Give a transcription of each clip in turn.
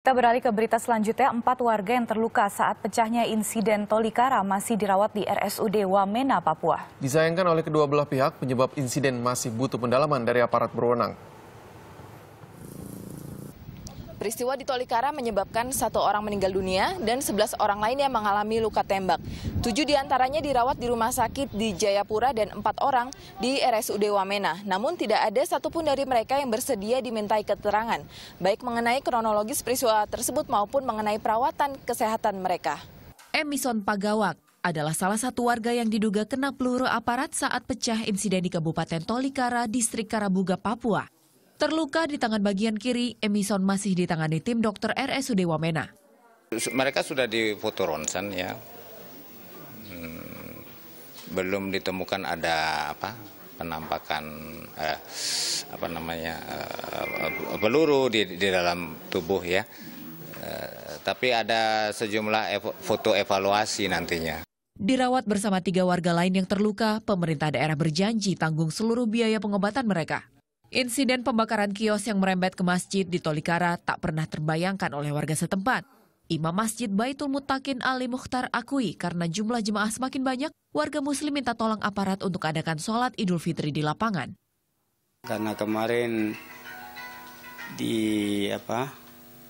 Kita beralih ke berita selanjutnya, empat warga yang terluka saat pecahnya insiden Tolikara masih dirawat di RSUD Wamena, Papua. Disayangkan oleh kedua belah pihak, penyebab insiden masih butuh pendalaman dari aparat berwenang. Peristiwa di Tolikara menyebabkan satu orang meninggal dunia dan 11 orang lainnya mengalami luka tembak. Tujuh diantaranya dirawat di rumah sakit di Jayapura dan empat orang di RSUD Wamena. Namun tidak ada satupun dari mereka yang bersedia dimintai keterangan, baik mengenai kronologis peristiwa tersebut maupun mengenai perawatan kesehatan mereka. Emison Pagawak adalah salah satu warga yang diduga kena peluru aparat saat pecah insiden di Kabupaten Tolikara, Distrik Karabuga, Papua. Terluka di tangan bagian kiri, Emison masih ditangani tim dokter RSUD Wamena. Mereka sudah di foto ronsen ya. Hmm, belum ditemukan ada apa penampakan eh, apa namanya eh, peluru di, di dalam tubuh ya. Eh, tapi ada sejumlah ev foto evaluasi nantinya. Dirawat bersama tiga warga lain yang terluka, pemerintah daerah berjanji tanggung seluruh biaya pengobatan mereka. Insiden pembakaran kios yang merembet ke masjid di Tolikara tak pernah terbayangkan oleh warga setempat. Imam Masjid Baitul Mutakin Ali Mukhtar akui karena jumlah jemaah semakin banyak, warga muslim minta tolong aparat untuk adakan sholat idul fitri di lapangan. Karena kemarin di apa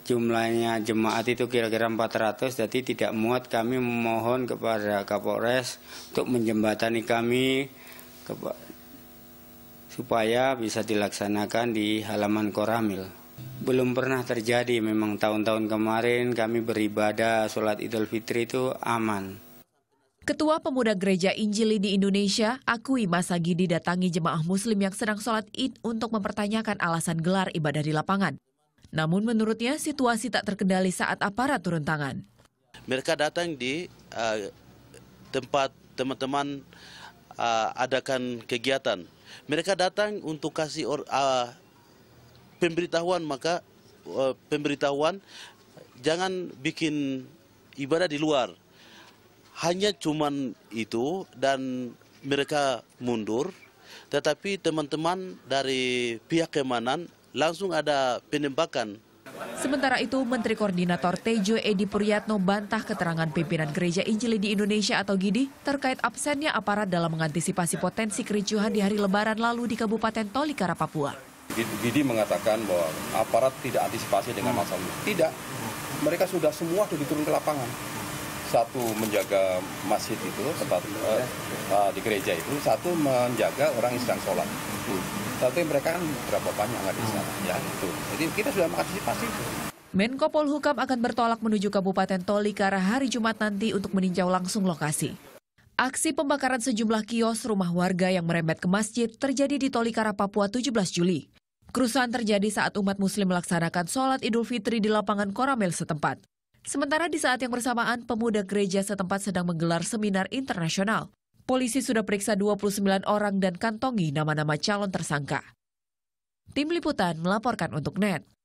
jumlahnya jemaat itu kira-kira 400 jadi tidak muat kami memohon kepada Kapolres untuk menjembatani kami supaya bisa dilaksanakan di halaman Koramil. Belum pernah terjadi memang tahun-tahun kemarin kami beribadah sholat Idul Fitri itu aman. Ketua Pemuda Gereja Injili di Indonesia, Akui masa gidi datangi jemaah muslim yang sedang sholat id untuk mempertanyakan alasan gelar ibadah di lapangan. Namun menurutnya situasi tak terkendali saat aparat turun tangan. Mereka datang di uh, tempat teman-teman uh, adakan kegiatan mereka datang untuk kasih or, uh, pemberitahuan maka uh, pemberitahuan jangan bikin ibadah di luar. Hanya cuman itu dan mereka mundur. Tetapi teman-teman dari pihak keamanan langsung ada penembakan Sementara itu, Menteri Koordinator Tejo Edi Puryatno bantah keterangan pimpinan Gereja Injili di Indonesia atau GIDI terkait absennya aparat dalam mengantisipasi potensi kericuhan di hari lebaran lalu di Kabupaten Tolikara, Papua. Gidi mengatakan bahwa aparat tidak antisipasi dengan masalah. Tidak, mereka sudah semua sudah diturun ke lapangan satu menjaga masjid itu tempat uh, uh, di gereja itu satu menjaga orang yang sedang sholat tapi mereka kan berapa banyak ada di sana hmm. ya itu jadi kita sudah mengantisipasi itu Menko Polhukam akan bertolak menuju Kabupaten Tolikara hari Jumat nanti untuk meninjau langsung lokasi. Aksi pembakaran sejumlah kios rumah warga yang merembet ke masjid terjadi di Tolikara, Papua 17 Juli. Kerusuhan terjadi saat umat muslim melaksanakan sholat idul fitri di lapangan Koramil setempat. Sementara di saat yang bersamaan, pemuda gereja setempat sedang menggelar seminar internasional. Polisi sudah periksa 29 orang dan kantongi nama-nama calon tersangka. Tim Liputan melaporkan untuk NET.